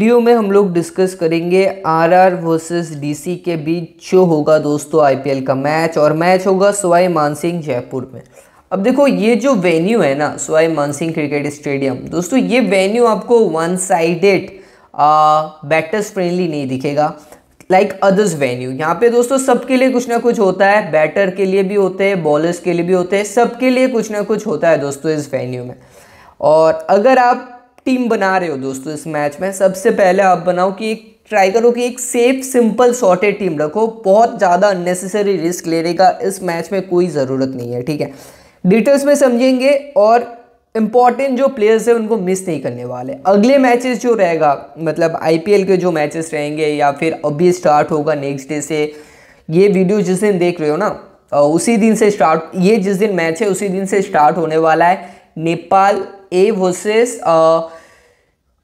video में हम लोग डिस्कस करेंगे आरआर वर्सेस डीसी के बीच जो होगा दोस्तों आईपीएल का मैच और मैच होगा सवाई मानसिंह जयपुर में अब देखो ये जो वेन्यू है ना सवाई मानसिंह क्रिकेट स्टेडियम दोस्तों ये वेन्यू आपको वन साइडेड बैटर्स फ्रेंडली नहीं दिखेगा लाइक अदर्स वेन्यू यहाँ पे दोस्तों सबके लिए कुछ ना कुछ होता है बैटर के लिए भी होते हैं बॉलर्स के लिए भी होते हैं सबके लिए कुछ ना कुछ होता है दोस्तों इस वेन्यू में और अगर आप टीम बना रहे हो दोस्तों इस मैच में सबसे पहले आप बनाओ कि एक ट्राई करो कि एक सेफ सिंपल सॉर्टेड टीम रखो बहुत ज़्यादा अननेसेसरी रिस्क लेने का इस मैच में कोई ज़रूरत नहीं है ठीक है डिटेल्स में समझेंगे और इम्पॉर्टेंट जो प्लेयर्स हैं उनको मिस नहीं करने वाले अगले मैचेस जो रहेगा मतलब आईपीएल के जो मैचेस रहेंगे या फिर अभी स्टार्ट होगा नेक्स्ट डे से ये वीडियो जिस दिन देख रहे हो ना उसी दिन से स्टार्ट ये जिस दिन मैच है उसी दिन से स्टार्ट होने वाला है Nepal A versus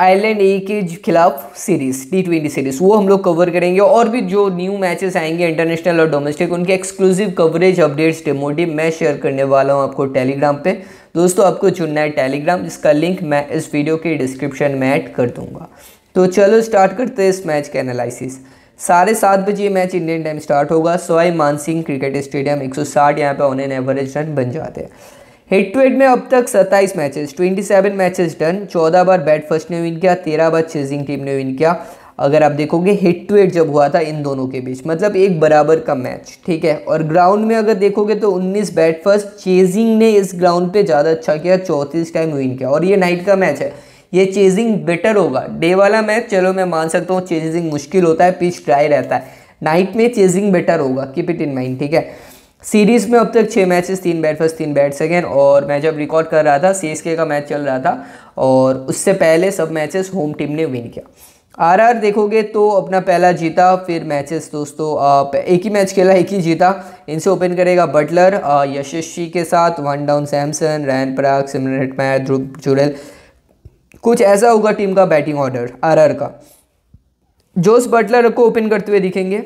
Ireland A के खिलाफ सीरीज़ टी ट्वेंटी सीरीज़ वो हम लोग कवर करेंगे और भी जो न्यू मैचेस आएंगे इंटरनेशनल और डोमेस्टिक उनके एक्सक्लूसिव कवरेज अपडेट्स डेमोटिव मैं शेयर करने वाला हूँ आपको टेलीग्राम पे दोस्तों आपको चुनना है टेलीग्राम जिसका लिंक मैं इस वीडियो के डिस्क्रिप्शन में ऐड कर दूंगा तो चलो स्टार्ट करते हैं इस मैच के एनालिसिस साढ़े सात बजे मैच इंडियन टाइम स्टार्ट होगा सोई मानसिंह क्रिकेट स्टेडियम 160 सौ साठ यहाँ पर ऑन एन एवरेज रन बन जाते हैं हेड टू हेड में अब तक 27 मैचेस 27 मैचेस डन 14 बार बैट फर्स्ट ने विन किया 13 बार चेजिंग टीम ने विन किया अगर आप देखोगे हेड टू हेड जब हुआ था इन दोनों के बीच मतलब एक बराबर का मैच ठीक है और ग्राउंड में अगर देखोगे तो 19 बैट फर्स्ट चेजिंग ने इस ग्राउंड पे ज़्यादा अच्छा किया चौंतीस टाइम विन किया और ये नाइट का मैच है ये चेजिंग बेटर होगा डे वाला मैच चलो मैं मान सकता हूँ चेजिंग मुश्किल होता है पिच ड्राई रहता है नाइट में चेजिंग बेटर होगा कीप इट इन माइंड ठीक है सीरीज़ में अब तक छः मैचेस तीन बैट फर्स्ट तीन बैट सेकेंड और मैं जब रिकॉर्ड कर रहा था सी का मैच चल रहा था और उससे पहले सब मैचेस होम टीम ने विन किया आरआर देखोगे तो अपना पहला जीता फिर मैचेस दोस्तों आप एक ही मैच खेला एक ही जीता इनसे ओपन करेगा बटलर यशस्वी के साथ one down Samson Riyan Parag Shimron Hetmyer Dhruv Jurel कुछ ऐसा होगा टीम का बैटिंग ऑर्डर आर का जोस बटलर को ओपन करते हुए दिखेंगे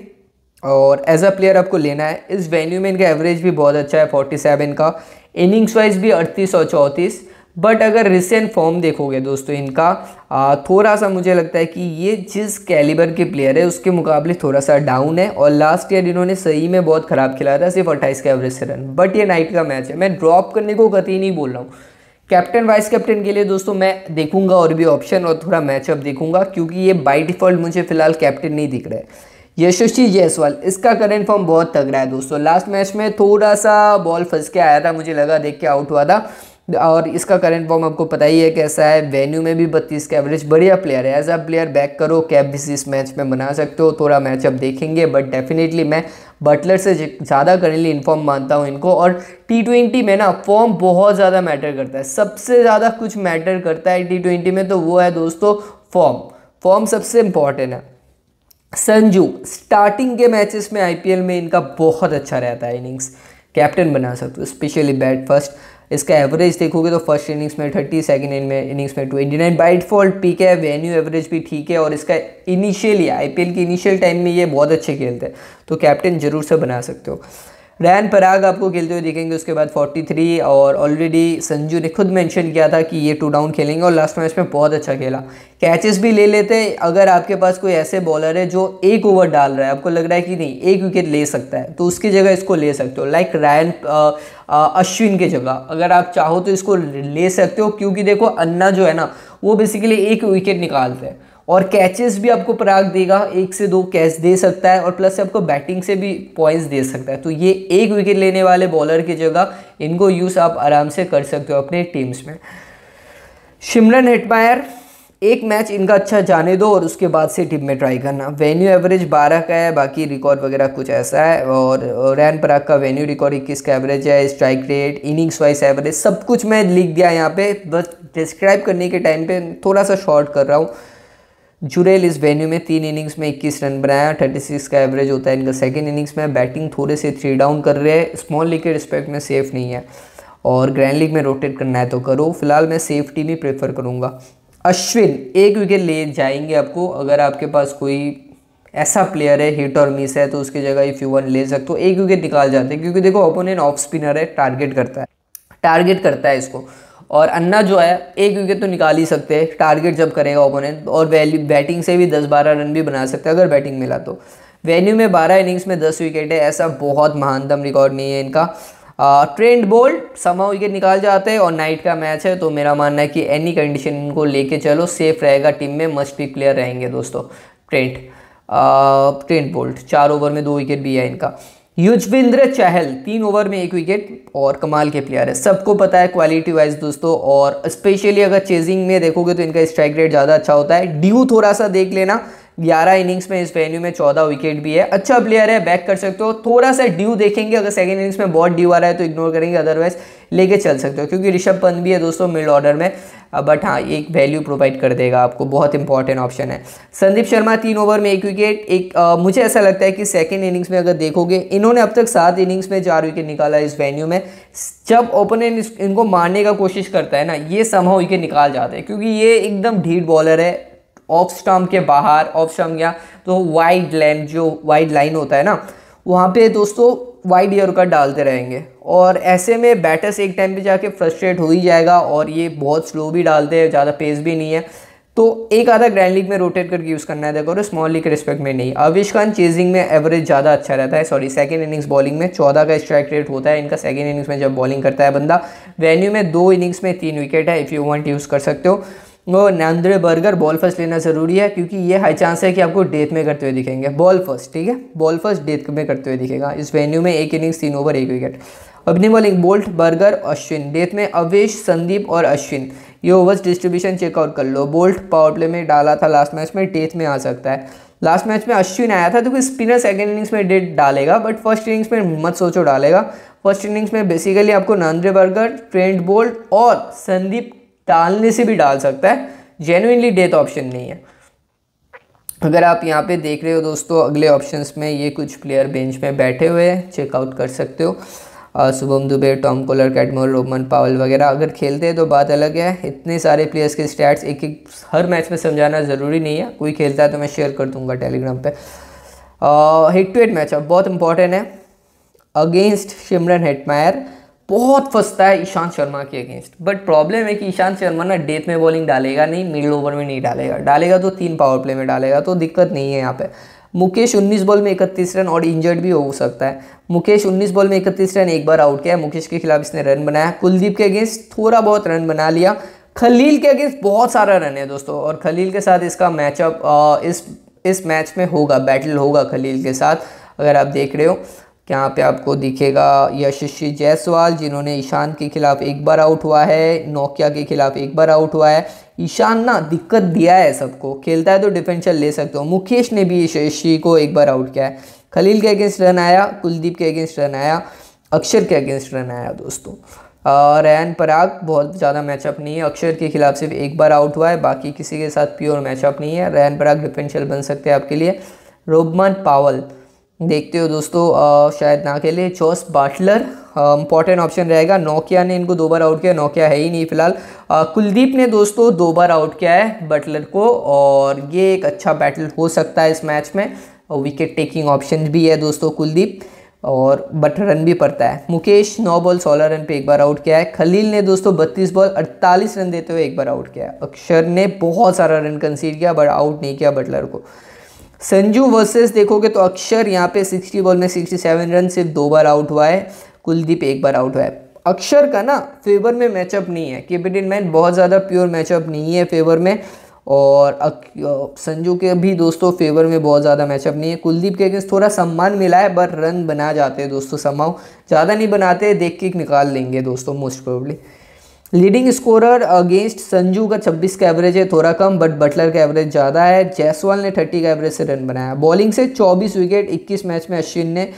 और एज अ प्लेयर आपको लेना है इस वेन्यू में इनका एवरेज भी बहुत अच्छा है फोर्टी सेवन का इनिंग्स वाइज भी अड़तीस और चौंतीस बट अगर रिसेंट फॉर्म देखोगे दोस्तों इनका आ, थोड़ा सा मुझे लगता है कि ये जिस कैलिबर के प्लेयर है उसके मुकाबले थोड़ा सा डाउन है और लास्ट ईयर इन्होंने सही में बहुत ख़राब खिलाया था सिर्फ अट्ठाईस के एवरेज से रन बट ये नाइट का मैच है मैं ड्रॉप करने को कति नहीं बोल रहा हूँ कैप्टन वाइस कैप्टन के लिए दोस्तों मैं देखूंगा और भी ऑप्शन और थोड़ा मैचअप देखूंगा क्योंकि ये बाई डिफ़ॉल्ट मुझे फिलहाल कैप्टन नहीं दिख रहा है यशस्वी जयसवाल इसका करेंट फॉर्म बहुत तगड़ा है दोस्तों लास्ट मैच में थोड़ा सा बॉल फंस के आया था मुझे लगा देख के आउट हुआ था और इसका करंट फॉर्म आपको पता ही है कैसा है वेन्यू में भी बत्तीस का एवरेज बढ़िया प्लेयर है एज अ प्लेयर बैक करो कैप भी इस मैच में बना सकते हो थोड़ा मैच अब देखेंगे बट डेफिनेटली मैं बटलर से ज़्यादा करेंटली इन्फॉर्म मानता हूँ इनको और टी ट्वेंटी में ना फॉर्म बहुत ज़्यादा मैटर करता है सबसे ज़्यादा कुछ मैटर करता है टी ट्वेंटी में तो वो है दोस्तों फॉर्म फॉर्म सबसे इंपॉर्टेंट है संजू स्टार्टिंग के मैचेस में आईपीएल में इनका बहुत अच्छा रहता है इनिंग्स कैप्टन बना सकते हो स्पेशली बैट फर्स्ट इसका एवरेज देखोगे तो फर्स्ट इनिंग्स में थर्टी सेकेंड इन में इनिंग्स में twenty nine by default pick है वेन्यू एवरेज भी ठीक है और इसका इनिशियली आईपीएल के इनिशियल टाइम में ये बहुत अच्छे खेलते हैं तो कैप्टन जरूर से बना सकते हो रैन पराग आपको खेलते हुए देखेंगे उसके बाद 43 और ऑलरेडी संजू ने खुद मेंशन किया था कि ये टू डाउन खेलेंगे और लास्ट मैच में बहुत अच्छा खेला कैचेस भी ले लेते अगर आपके पास कोई ऐसे बॉलर है जो एक ओवर डाल रहा है आपको लग रहा है कि नहीं एक विकेट ले सकता है तो उसकी जगह इसको ले सकते हो लाइक रैन अश्विन के जगह अगर आप चाहो तो इसको ले सकते हो क्योंकि देखो अन्ना जो है ना वो बेसिकली एक विकेट निकालते हैं और कैचेस भी आपको पराग देगा एक से दो कैच दे सकता है और प्लस आपको बैटिंग से भी पॉइंट्स दे सकता है तो ये एक विकेट लेने वाले बॉलर की जगह इनको यूज़ आप आराम से कर सकते हो अपने टीम्स में शिमरन हेटमायर एक मैच इनका अच्छा जाने दो और उसके बाद से टीम में ट्राई करना वेन्यू एवरेज 12 का है बाकी रिकॉर्ड वगैरह कुछ ऐसा है और रैन पराग का वेन्यू रिकॉर्ड इक्कीस का एवरेज है strike rate innings wise average सब कुछ मैं लिख दिया यहाँ पे बस डिस्क्राइब करने के टाइम पे थोड़ा सा शॉर्ट कर रहा हूँ जुरेल इस वेन्यू में तीन इनिंग्स में 21 रन बनाया 36 का एवरेज होता है इनका सेकेंड इनिंग्स में बैटिंग थोड़े से थ्री डाउन कर रहे हैं स्मॉल लीग के रिस्पेक्ट में सेफ नहीं है और ग्रैंड लीग में रोटेट करना है तो करो फिलहाल मैं सेफ्टी भी प्रेफर करूँगा अश्विन एक विकेट ले जाएंगे आपको अगर आपके पास कोई ऐसा प्लेयर है हिट और मिस है तो उसकी जगह इफ़ यू वन ले सकते हो एक विकेट निकाल जाते हैं क्योंकि देखो ओपोनेंट ऑफ स्पिनर है टारगेट करता है टारगेट करता है इसको और अन्ना जो है एक विकेट तो निकाल ही सकते हैं टारगेट जब करेगा ओपोनेंट और वैल्यू बैटिंग से भी दस बारह रन भी बना सकते हैं अगर बैटिंग मिला तो वेन्यू में बारह इनिंग्स में दस विकेट है ऐसा बहुत महानतम रिकॉर्ड नहीं है इनका ट्रेंड बोल्ट समा विकेट निकाल जाते हैं और नाइट का मैच है तो मेरा मानना है कि एनी कंडीशन इनको लेके चलो सेफ रहेगा टीम में मस्ट भी प्लेयर रहेंगे दोस्तों ट्रेंट ट्रेंट बोल्ट चार ओवर में दो विकेट भी है इनका युजविंद्र चहल तीन ओवर में एक विकेट और कमाल के प्लेयर है सबको पता है क्वालिटी वाइज दोस्तों और स्पेशली अगर चेजिंग में देखोगे तो इनका स्ट्राइक रेट ज़्यादा अच्छा होता है ड्यू थोड़ा सा देख लेना ग्यारह इनिंग्स में इस वेन्यू में चौदह विकेट भी है अच्छा प्लेयर है बैक कर सकते हो थोड़ा सा ड्यू देखेंगे अगर सेकेंड इनिंग्स में बहुत ड्यू आ रहा है तो इग्नोर करेंगे अदरवाइज लेके चल सकते हो क्योंकि ऋषभ पंत भी है दोस्तों मिड ऑर्डर में बट हाँ एक वैल्यू प्रोवाइड कर देगा आपको बहुत इंपॉर्टेंट ऑप्शन है संदीप शर्मा तीन ओवर में एक विकेट एक आ, मुझे ऐसा लगता है कि सेकेंड इनिंग्स में अगर देखोगे इन्होंने अब तक सात इनिंग्स में चार विकेट निकाला इस वेन्यू में जब ओपनर इनको मारने का कोशिश करता है ना ये समहा विकेट निकाल जाते हैं क्योंकि ये एकदम ढीठ बॉलर है ऑफ स्टम्प के बाहर ऑफ स्टम्प या तो वाइड लाइन जो वाइड लाइन होता है ना वहाँ पे दोस्तों वाइड ईयर का डालते रहेंगे और ऐसे में बैटर्स एक टाइम पे जाके फ्रस्ट्रेट हो ही जाएगा और ये बहुत स्लो भी डालते हैं ज़्यादा पेस भी नहीं है तो एक आधा ग्रैंड लीग में रोटेट करके यूज़ करना है देखो और स्मॉल लीग के रिस्पेक्ट में नहीं अविश खान चेजिंग में एवरेज ज़्यादा अच्छा रहता है सॉरी सेकेंड इनिंग्स बॉलिंग में चौदह का स्ट्राइक रेट होता है इनका सेकेंड इनिंग्स में जब बॉलिंग करता है बंदा वेन्यू में दो इनिंग्स में तीन विकेट है इफ़ यू वॉन्ट यूज़ कर सकते हो वो नांद्रे बर्गर बॉल फर्स्ट लेना ज़रूरी है क्योंकि ये हाई चांस है कि आपको डेथ में करते हुए दिखेंगे बॉल फर्स्ट ठीक है बॉल फर्स्ट डेथ में करते हुए दिखेगा इस वेन्यू में एक इनिंग्स तीन ओवर एक विकेट अपनी bowling Boult Burger Ashwin death में अवेश संदीप और अश्विन ये ओवर्स डिस्ट्रीब्यूशन चेकआउट कर लो बोल्ट पावर प्ले में डाला था लास्ट मैच में डेथ में आ सकता है लास्ट मैच में अश्विन आया था तो कोई स्पिनर सेकेंड इनिंग्स में डेट डालेगा बट फर्स्ट इनिंग्स में मत सोचो डालेगा फर्स्ट इनिंग्स में बेसिकली आपको नांद्रे बर्गर ट्रेंड बोल्ट और संदीप टालने से भी डाल सकता है जेनुइनली डेथ ऑप्शन नहीं है अगर आप यहाँ पे देख रहे हो दोस्तों अगले ऑप्शंस में ये कुछ प्लेयर बेंच में बैठे हुए हैं चेकआउट कर सकते हो Shubham Dubey Tom Kohler Cadmore Rovman Powell वगैरह अगर खेलते हैं तो बात अलग है इतने सारे प्लेयर्स के स्टैट्स एक एक हर मैच में समझाना ज़रूरी नहीं है कोई खेलता है तो मैं शेयर कर दूंगा टेलीग्राम पे हेड टू हेड मैचअप बहुत इंपॉर्टेंट है अगेंस्ट शिमरन हेटमायर बहुत फंसता है ईशांत शर्मा के अगेंस्ट बट प्रॉब्लम है कि ईशांत शर्मा ना डेथ में बॉलिंग डालेगा नहीं मिडिल ओवर में नहीं डालेगा डालेगा तो तीन पावर प्ले में डालेगा तो दिक्कत नहीं है यहाँ पे मुकेश 19 बॉल में इकतीस रन और इंजर्ड भी हो सकता है मुकेश 19 बॉल में इकतीस रन एक बार आउट किया मुकेश के खिलाफ इसने रन बनाया कुलदीप के अगेंस्ट थोड़ा बहुत रन बना लिया खलील के अगेंस्ट बहुत सारा रन है दोस्तों और खलील के साथ इसका मैचअप इस इस मैच में होगा बैटल होगा खलील के साथ अगर आप देख रहे हो यहाँ पे आपको दिखेगा यशस्वी जायसवाल जिन्होंने ईशान के खिलाफ एक बार आउट हुआ है नोकिया के खिलाफ एक बार आउट हुआ है ईशान ना दिक्कत दिया है सबको खेलता है तो डिफेंशल ले सकते हो मुकेश ने भी यशस्वी को एक बार आउट किया है खलील के अगेंस्ट रन आया कुलदीप के अगेंस्ट रन आया अक्षर के अगेंस्ट रन आया दोस्तों रैन पराग बहुत ज़्यादा मैचअप नहीं है अक्षर के खिलाफ सिर्फ एक बार आउट हुआ है बाकी किसी के साथ प्योर मैचअप नहीं है रैन पराग डिफेंशियल बन सकते हैं आपके लिए रोबमान पावल देखते हो दोस्तों आ, शायद ना खेले चॉस बाटलर इंपॉर्टेंट ऑप्शन रहेगा नोकिया ने इनको दो बार आउट किया नोकिया है ही नहीं फिलहाल कुलदीप ने दोस्तों दो बार आउट किया है बटलर को और ये एक अच्छा बैटल हो सकता है इस मैच में विकेट टेकिंग ऑप्शन भी है दोस्तों कुलदीप और बट रन भी पड़ता है मुकेश नौ बॉल सोलह रन पे एक बार आउट किया है खलील ने दोस्तों बत्तीस बॉल अड़तालीस रन देते हुए एक बार आउट किया है अक्षर ने बहुत सारा रन कंसीड किया बट आउट नहीं किया बटलर को संजू वर्सेस देखोगे तो अक्षर यहाँ पे 60 बॉल में 67 रन सिर्फ दो बार आउट हुआ है कुलदीप एक बार आउट हुआ है अक्षर का ना फेवर में मैचअप नहीं है कीप मैन इन बहुत ज़्यादा प्योर मैचअप नहीं है फेवर में और संजू के भी दोस्तों फेवर में बहुत ज़्यादा मैचअप नहीं है कुलदीप के अगेंस्ट थोड़ा सम्मान मिला है बट रन बना जाते हैं दोस्तों समाव ज़्यादा नहीं बनाते देख के निकाल लेंगे दोस्तों most probably leading scorer against Sanju का 26 का एवरेज है थोड़ा कम बट बटलर का एवरेज ज़्यादा है जयसवाल ने 30 का एवरेज से रन बनाया बॉलिंग से 24 विकेट 21 मैच में अश्विन ने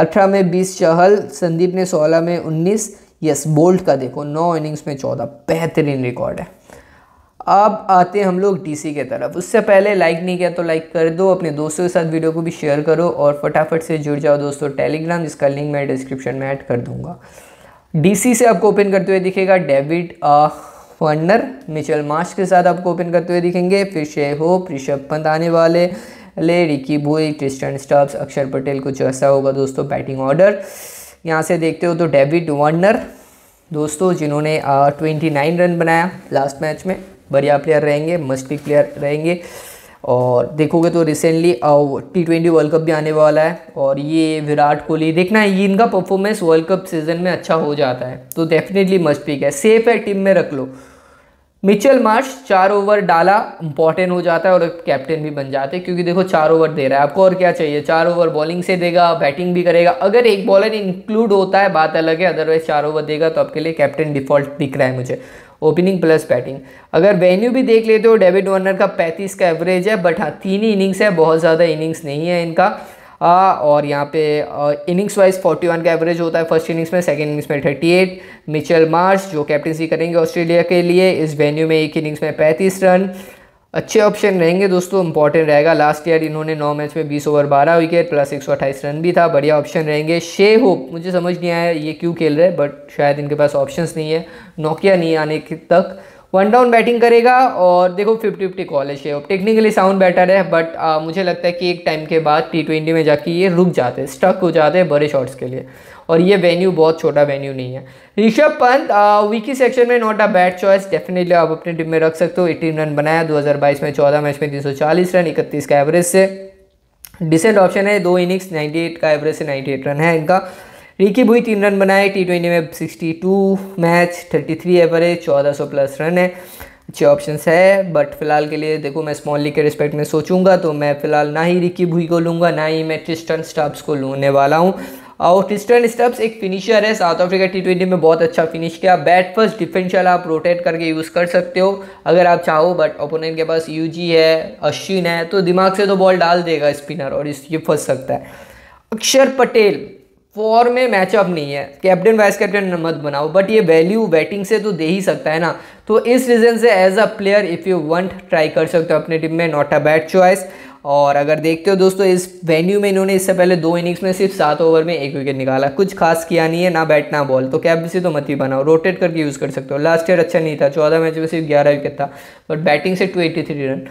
18 में 20 चहल संदीप ने 16 में 19 यस बोल्ट का देखो 9 इनिंग्स में 14 बेहतरीन रिकॉर्ड है अब आते हैं हम लोग डी के तरफ उससे पहले लाइक नहीं किया तो लाइक कर दो अपने दोस्तों के साथ वीडियो को भी शेयर करो और फटाफट से जुड़ जाओ दोस्तों टेलीग्राम जिसका लिंक मैं डिस्क्रिप्शन में ऐड कर दूँगा डीसी से आपको ओपन करते हुए दिखेगा डेविड फर्नर मिचेल मार्श के साथ आपको ओपन करते हुए दिखेंगे फिर शे होप ऋषभ पंत आने वाले ले रिकी बोई क्रिस्टन स्टब्स अक्षर पटेल कुछ ऐसा होगा दोस्तों बैटिंग ऑर्डर यहाँ से देखते हो तो डेविड वर्नर दोस्तों जिन्होंने ट्वेंटी नाइन रन बनाया लास्ट मैच में बढ़िया प्लेयर रहेंगे मस्ती प्लेयर रहेंगे और देखोगे तो recently T twenty world cup भी आने वाला है और ये विराट कोहली देखना है ये इनका परफॉर्मेंस वर्ल्ड कप सीजन में अच्छा हो जाता है तो डेफिनेटली मस्ट पिक है सेफ है टीम में रख लो मिचेल मार्च चार ओवर डाला इंपॉर्टेंट हो जाता है और कैप्टन भी बन जाते हैं क्योंकि देखो चार ओवर दे रहा है आपको और क्या चाहिए चार ओवर बॉलिंग से देगा बैटिंग भी करेगा अगर एक बॉलर इंक्लूड होता है बात अलग है अदरवाइज चार ओवर देगा तो आपके लिए कैप्टन डिफॉल्ट दिख रहा है मुझे ओपनिंग प्लस बैटिंग अगर वेन्यू भी देख लेते हो डेविड वॉर्नर का पैंतीस का एवरेज है बट हाँ तीन ही इनिंग्स है बहुत ज़्यादा इनिंग्स नहीं है इनका आ, और यहाँ पे इनिंग्स वाइज 41 का एवरेज होता है फर्स्ट इनिंग्स में सेकंड इनिंग्स में 38 मिचल मार्च जो कैप्टनसी करेंगे ऑस्ट्रेलिया के लिए इस वेन्यू में एक इनिंग्स में 35 रन अच्छे ऑप्शन रहेंगे दोस्तों इंपॉर्टेंट रहेगा लास्ट ईयर इन्होंने नौ मैच में 20 ओवर 12 विकेट प्लस एक रन भी था बढ़िया ऑप्शन रहेंगे शे होप मुझे समझ नहीं आया ये क्यों खेल रहे हैं बट शायद इनके पास ऑप्शंस नहीं है नोकिया नहीं आने के तक वन डाउन बैटिंग करेगा और देखो फिफ्टी फिफ्टी कॉलेज है टेक्निकली साउंड बैटर है बट आ, uh, मुझे लगता है कि एक टाइम के बाद टी ट्वेंटी में जाके ये रुक जाते हैं स्टक हो जाते हैं बड़े शॉट्स के लिए और ये वेन्यू बहुत छोटा वेन्यू नहीं है ऋषभ पंत वीकी uh, सेक्शन में not a bad choice definitely आप अपनी टीम में रख सकते हो एटीन रन बनाया 2022 में 14 मैच में 340 रन 31 का एवरेज से डिसेंट ऑप्शन है दो इनिंग्स 98 का एवरेज से 98 रन है इनका रिकी भुई तीन रन बनाए टी ट्वेंटी में 62 मैच 33 एवरेज 1400 प्लस रन है अच्छे ऑप्शन है बट फिलहाल के लिए देखो मैं स्मॉल लीग के रिस्पेक्ट में सोचूंगा तो मैं फिलहाल ना ही रिकी भुई को लूँगा ना ही मैं ट्रिस्टन स्टाब्स को लूने वाला हूँ और ट्रिस्टन स्टब्स एक फिनिशर है साउथ अफ्रीका टी ट्वेंटी में बहुत अच्छा फिनिश किया बैट फर्स्ट डिफेंशियल आप रोटेट करके यूज़ कर सकते हो अगर आप चाहो बट ओपोनेंट के पास यू है अश्विन है तो दिमाग से तो बॉल डाल देगा स्पिनर और इस ये फंस सकता है अक्षर पटेल फोर में मैचअप नहीं है कैप्टन वाइस कैप्टन मत बनाओ बट ये वैल्यू बैटिंग से तो दे ही सकता है ना तो इस रीज़न से as a player if you want try कर सकते हो अपने टीम में नॉट अ बैड चॉइस और अगर देखते हो दोस्तों इस वेन्यू में इन्होंने इससे पहले दो इनिंग्स में सिर्फ सात ओवर में एक विकेट निकाला कुछ खास किया नहीं है ना बैट ना बॉल तो कैप से तो मत ही बनाओ रोटेट करके यूज़ कर सकते हो लास्ट ईयर अच्छा नहीं था चौदह मैच में सिर्फ ग्यारह विकेट था बट बैटिंग से टू रन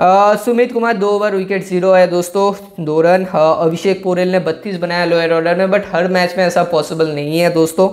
सुमित कुमार दो ओवर विकेट जीरो है दोस्तों दो रन अभिषेक पोरेल ने बत्तीस बनाया लोअर ऑर्डर में बट हर मैच में ऐसा पॉसिबल नहीं है दोस्तों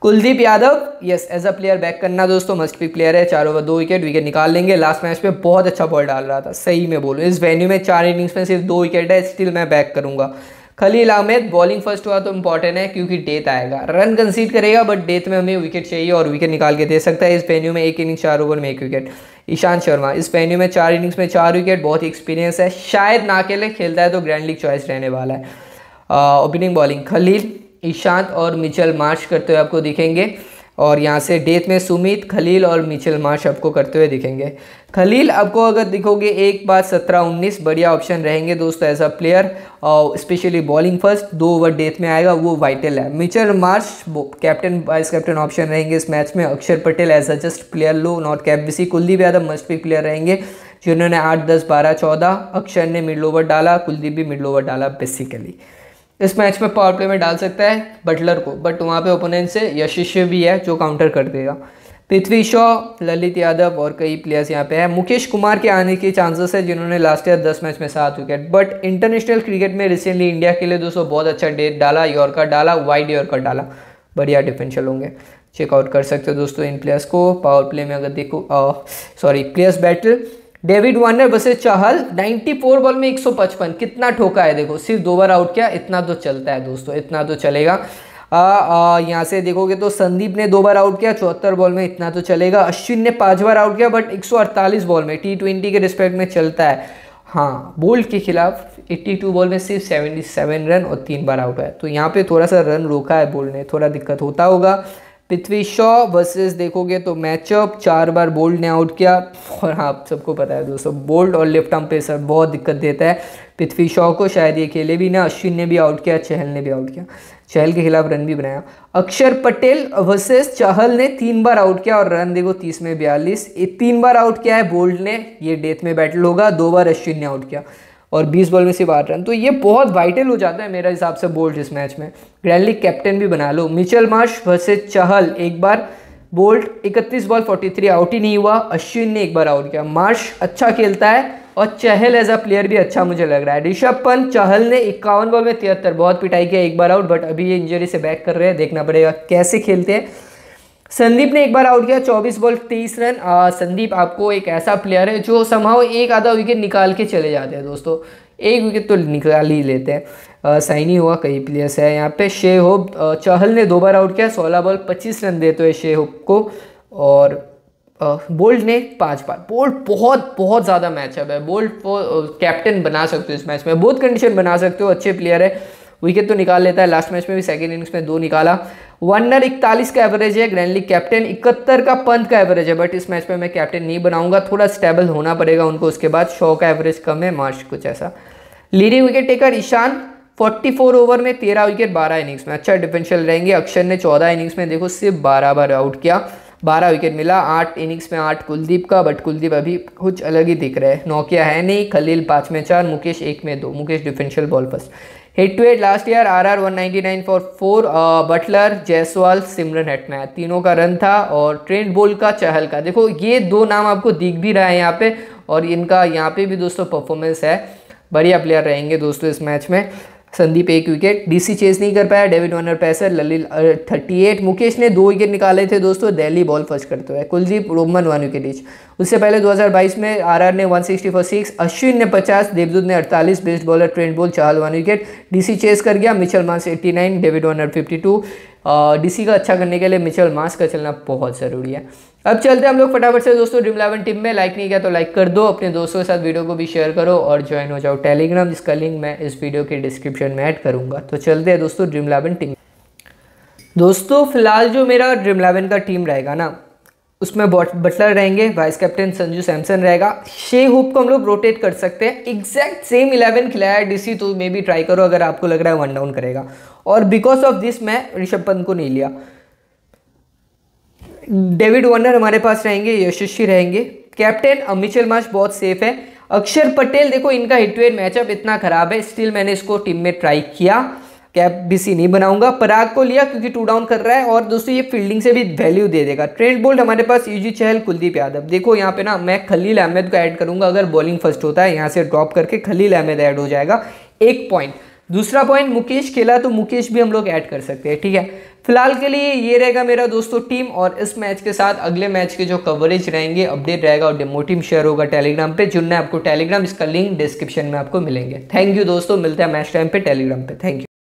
Kuldeep Yadav yes as a player back करना दोस्तों मस्ट भी प्लेयर है चार ओवर दो विकेट विकेट निकाल लेंगे लास्ट मैच में बहुत अच्छा बॉल डाल रहा था सही में बोलूँ इस वेन्यू में चार इनिंग्स में सिर्फ दो विकेट है स्टिल मैं बैक करूँगा खलील अहमद बॉलिंग फर्स्ट हुआ तो इंपॉर्टेंट है क्योंकि डेथ आएगा रन कंसीड करेगा बट डेथ में हमें विकेट चाहिए और विकेट निकाल के दे सकता है इस वेन्यू में एक इनिंग चार ओवर में एक विकेट ईशांत शर्मा इस वेन्यू में चार इनिंग्स में चार विकेट बहुत ही एक्सपीरियंस है शायद ना अकेले खेलता है तो ग्रैंड लीग चॉइस रहने वाला है ओपनिंग बॉलिंग खलील ईशांत और मिचल मार्च करते हुए आपको दिखेंगे और यहाँ से डेथ में सुमित खलील और मिचल मार्श आपको करते हुए दिखेंगे खलील आपको अगर दिखोगे एक बार सत्रह उन्नीस बढ़िया ऑप्शन रहेंगे दोस्तों एज अ प्लेयर और स्पेशली बॉलिंग फर्स्ट दो ओवर डेथ में आएगा वो वाइटल है Mitchell Marsh captain vice captain option रहेंगे इस मैच में Akshar Patel as a just player लो not cap B C Kuldeep Yadav must भी प्लेयर रहेंगे जिन्होंने आठ दस बारह चौदह अक्षर ने मिडल ओवर डाला कुलदीप भी मिडल ओवर डाला बेसिकली इस मैच में पावर प्ले में डाल सकता है बटलर को बट वहाँ पे ओपोनेंट से यशिष्य भी है जो काउंटर कर देगा पृथ्वी शॉ ललित यादव और कई प्लेयर्स यहाँ पे हैं मुकेश कुमार के आने के चांसेस है जिन्होंने लास्ट ईयर दस मैच में सात विकेट बट इंटरनेशनल क्रिकेट में रिसेंटली इंडिया के लिए दोस्तों बहुत अच्छा डेट डाला यॉर्कर डाला वाइड यॉर्कर डाला बढ़िया डिफेंशियल होंगे चेकआउट कर सकते हो दोस्तों इन प्लेयर्स को पावर प्ले में अगर देखो sorry players battle David Warner बसे चहल 94 बॉल में 155 कितना ठोका है देखो सिर्फ दो बार आउट किया इतना तो चलता है दोस्तों इतना तो चलेगा यहाँ से देखोगे तो संदीप ने दो बार आउट किया चौहत्तर बॉल में इतना तो चलेगा अश्विन ने पाँच बार आउट किया बट 148 बॉल में टी ट्वेंटी के रिस्पेक्ट में चलता है हाँ बोल्ट के खिलाफ 82 बॉल में सिर्फ 77 रन और तीन बार आउट है तो यहाँ पे थोड़ा सा रन रोका है बोल्ट ने थोड़ा दिक्कत होता होगा पृथ्वी शॉ वर्सेस देखोगे तो मैचअप चार बार बोल्ड ने आउट किया और हाँ आप सबको पता है दोस्तों बोल्ड और लेफ्ट आर्म पेसर बहुत दिक्कत देता है पृथ्वी शॉ को शायद ये खेले भी ना अश्विन ने भी आउट किया चहल ने भी आउट किया चहल के खिलाफ रन भी बनाया अक्षर पटेल वर्सेस चहल ने तीन बार आउट किया और रन देखो तीस में बयालीस ये तीन बार आउट किया है बोल्ड ने ये डेथ में बैटल होगा दो बार अश्विन ने आउट किया और 20 बॉल में सिर्फ आठ रन तो ये बहुत वाइटल हो जाता है मेरे हिसाब से बोल्ट इस मैच में ग्रैंडली कैप्टन भी बना लो मिचल मार्श वर्सेज चहल एक बार बोल्ट 31 बॉल 43 आउट ही नहीं हुआ अश्विन ने एक बार आउट किया मार्श अच्छा खेलता है और चहल एज अ प्लेयर भी अच्छा मुझे लग रहा है ऋषभ पंत चहल ने इक्यावन बॉल में तिहत्तर बहुत पिटाई किया एक बार आउट बट अभी ये इंजरी से बैक कर रहे हैं देखना पड़ेगा कैसे खेलते हैं संदीप ने एक बार आउट किया 24 बॉल 30 रन संदीप आपको एक ऐसा प्लेयर है जो संभाव एक आधा विकेट निकाल के चले जाते हैं दोस्तों एक विकेट तो निकाल ही लेते हैं साइन ही हुआ कई प्लेयर्स है यहाँ पे शे होप चहल ने दो बार आउट किया 16 बॉल 25 रन देते हुए शे होप को और बोल्ट ने पांच बार बोल्ट बहुत बहुत ज़्यादा मैचअप है बोल्ट कैप्टन बना सकते हो इस मैच में बहुत कंडीशन बना सकते हो अच्छे प्लेयर है विकेट तो निकाल लेता है लास्ट मैच में भी सेकेंड इनिंग्स में दो निकाला वनडर इकतालीस का एवरेज है ग्रैंडली कैप्टन इकहत्तर का पंत का एवरेज है बट इस मैच में मैं कैप्टन नहीं बनाऊंगा थोड़ा स्टेबल होना पड़ेगा उनको उसके बाद शॉ का एवरेज कम है मार्च कुछ ऐसा leading wicket taker Ishan 44 over में 13 विकेट 12 इनिंग्स में अच्छा डिफेंशियल रहेंगे अक्षर ने 14 इनिंग्स में देखो सिर्फ बारह बार आउट किया बारह विकेट मिला आठ इनिंग्स में आठ कुलदीप का बट कुलदीप अभी कुछ अलग ही दिख रहे हैं नौकिया है नहीं खलील पाँच में चार मुकेश एक में दो Mukesh differential ball first head to eight last year R R one ninety nine for four Buttler Jaiswal Shimron Hetmyer तीनों का रन था और ट्रेंड बोल का चहल का देखो ये दो नाम आपको दिख भी रहा है यहाँ पे और इनका यहाँ पे भी दोस्तों परफॉर्मेंस है बढ़िया प्लेयर रहेंगे दोस्तों इस मैच में संदीप एक विकेट डीसी चेस नहीं कर पाया डेविड वनर पैसर ललित थर्टी एट मुकेश ने दो विकेट निकाले थे दोस्तों दिल्ली बॉल फर्स्ट करते हुए कुलदीप रोमन वन विकेट बीच उससे पहले 2022 में आरआर ने 160 फॉर सिक्स अश्विन ने 50 देवदूत ने 48 best bowler Trent Boult Chahal one wicket DC chase कर गया Mitchell Marsh eighty David Warner fifty DC का अच्छा करने के लिए मिचल मास का चलना बहुत ज़रूरी है अब चलते हैं हम लोग फटाफट से दोस्तों ड्रीम इलेवन टीम में लाइक नहीं किया तो लाइक कर दो अपने दोस्तों के साथ वीडियो को भी शेयर करो और ज्वाइन हो जाओ टेलीग्राम जिसका लिंक मैं इस वीडियो के डिस्क्रिप्शन में ऐड करूंगा तो चलते हैं दोस्तों ड्रीम इलेवन टीम दोस्तों फिलहाल जो मेरा ड्रीम इलेवन का टीम रहेगा ना उसमें बटलर रहेंगे वाइस कैप्टन संजू सैमसन रहेगा शे होप को हम लोग रोटेट कर सकते हैं एग्जैक्ट सेम इलेवन खिलाया डीसी तो मे भी ट्राई करो अगर आपको लग रहा है वन डाउन करेगा और बिकॉज ऑफ दिस मैं ऋषभ पंत को नहीं लिया डेविड वार्नर हमारे पास रहेंगे यशस्वी रहेंगे कैप्टन अमिचल मार्च बहुत सेफ है अक्षर पटेल देखो इनका हिट मैचअप इतना खराब है स्टिल मैंने इसको टीम में ट्राई किया कैप बीसी नहीं बनाऊंगा पराग को लिया क्योंकि टू डाउन कर रहा है और दोस्तों ये फील्डिंग से भी वैल्यू दे देगा ट्रेंड बोल्ट हमारे पास यूजी चहल कुलदीप यादव देखो यहाँ पे ना मैं खलील अहमद को ऐड करूंगा अगर बॉलिंग फर्स्ट होता है यहाँ से ड्रॉप करके खलील अहमद ऐड हो जाएगा एक पॉइंट दूसरा पॉइंट मुकेश खेला तो मुकेश भी हम लोग ऐड कर सकते हैं ठीक है फिलहाल के लिए ये रहेगा मेरा दोस्तों टीम और इस मैच के साथ अगले मैच के जो कवरेज रहेंगे अपडेट रहेगा और डेमो टीम शेयर होगा टेलीग्राम पे जुड़ना है आपको टेलीग्राम इसका लिंक डिस्क्रिप्शन में आपको मिलेंगे थैंक यू दोस्तों मिलते हैं मैच टाइम पे टेलीग्राम पे थैंक यू